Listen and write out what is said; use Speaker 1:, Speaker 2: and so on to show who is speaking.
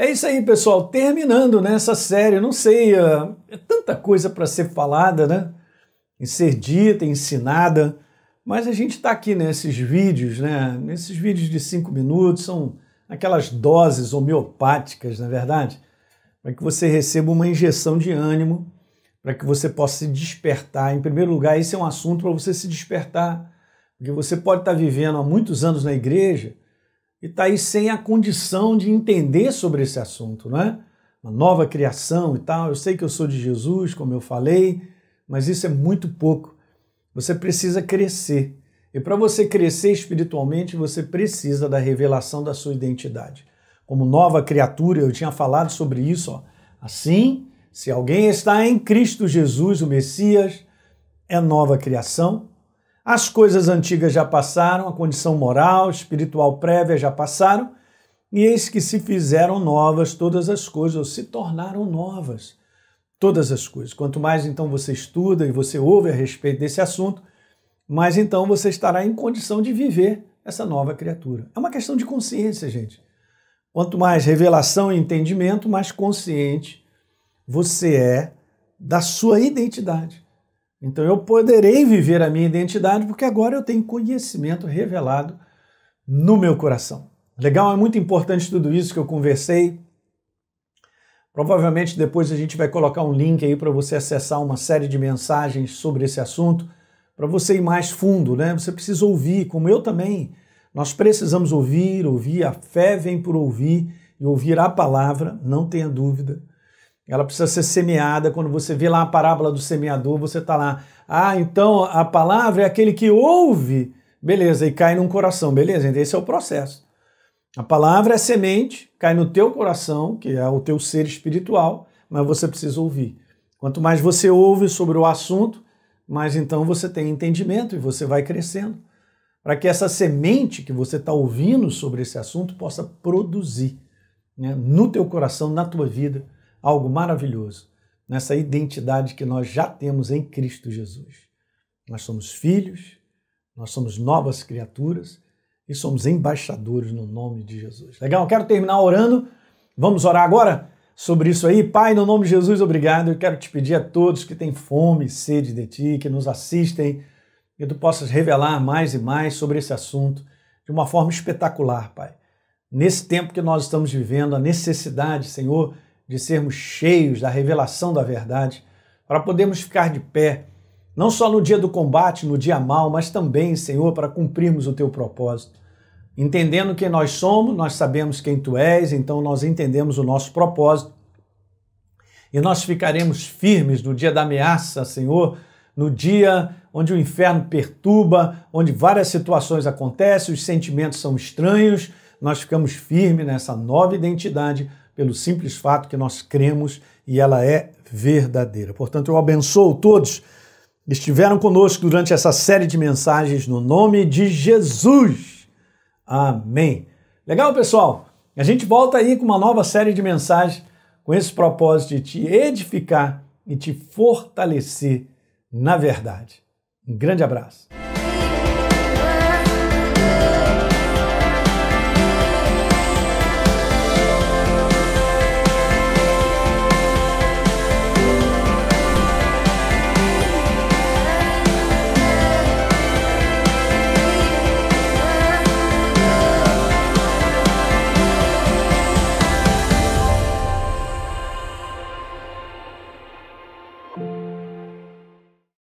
Speaker 1: É isso aí, pessoal. Terminando nessa né, série, não sei, uh, é tanta coisa para ser falada, né? E ser dita, ensinada, mas a gente está aqui nesses né, vídeos, né? Nesses vídeos de cinco minutos, são aquelas doses homeopáticas, na é verdade, para que você receba uma injeção de ânimo, para que você possa se despertar. Em primeiro lugar, esse é um assunto para você se despertar, porque você pode estar tá vivendo há muitos anos na igreja e tá aí sem a condição de entender sobre esse assunto, né? Uma nova criação e tal. Eu sei que eu sou de Jesus, como eu falei, mas isso é muito pouco. Você precisa crescer. E para você crescer espiritualmente, você precisa da revelação da sua identidade. Como nova criatura, eu tinha falado sobre isso. Ó. Assim, se alguém está em Cristo Jesus, o Messias, é nova criação, as coisas antigas já passaram, a condição moral, espiritual prévia já passaram, e eis que se fizeram novas todas as coisas, ou se tornaram novas todas as coisas. Quanto mais então você estuda e você ouve a respeito desse assunto, mais então você estará em condição de viver essa nova criatura. É uma questão de consciência, gente. Quanto mais revelação e entendimento, mais consciente você é da sua identidade. Então eu poderei viver a minha identidade porque agora eu tenho conhecimento revelado no meu coração. Legal, é muito importante tudo isso que eu conversei. Provavelmente depois a gente vai colocar um link aí para você acessar uma série de mensagens sobre esse assunto, para você ir mais fundo, né? Você precisa ouvir, como eu também. Nós precisamos ouvir, ouvir, a fé vem por ouvir e ouvir a palavra, não tenha dúvida. Ela precisa ser semeada. Quando você vê lá a parábola do semeador, você está lá. Ah, então a palavra é aquele que ouve, beleza, e cai num coração, beleza? Esse é o processo. A palavra é semente, cai no teu coração, que é o teu ser espiritual, mas você precisa ouvir. Quanto mais você ouve sobre o assunto, mais então você tem entendimento e você vai crescendo. Para que essa semente que você está ouvindo sobre esse assunto possa produzir né, no teu coração, na tua vida algo maravilhoso nessa identidade que nós já temos em Cristo Jesus. Nós somos filhos, nós somos novas criaturas e somos embaixadores no nome de Jesus. Legal? Quero terminar orando. Vamos orar agora sobre isso aí. Pai, no nome de Jesus, obrigado. Eu quero te pedir a todos que têm fome e sede de ti, que nos assistem, que tu possas revelar mais e mais sobre esse assunto de uma forma espetacular, Pai. Nesse tempo que nós estamos vivendo, a necessidade, Senhor, de sermos cheios da revelação da verdade, para podermos ficar de pé, não só no dia do combate, no dia mal, mas também, Senhor, para cumprirmos o teu propósito. Entendendo quem nós somos, nós sabemos quem tu és, então nós entendemos o nosso propósito. E nós ficaremos firmes no dia da ameaça, Senhor, no dia onde o inferno perturba, onde várias situações acontecem, os sentimentos são estranhos, nós ficamos firmes nessa nova identidade pelo simples fato que nós cremos e ela é verdadeira. Portanto, eu abençoo todos que estiveram conosco durante essa série de mensagens no nome de Jesus. Amém. Legal, pessoal? A gente volta aí com uma nova série de mensagens com esse propósito de te edificar e te fortalecer na verdade. Um grande abraço.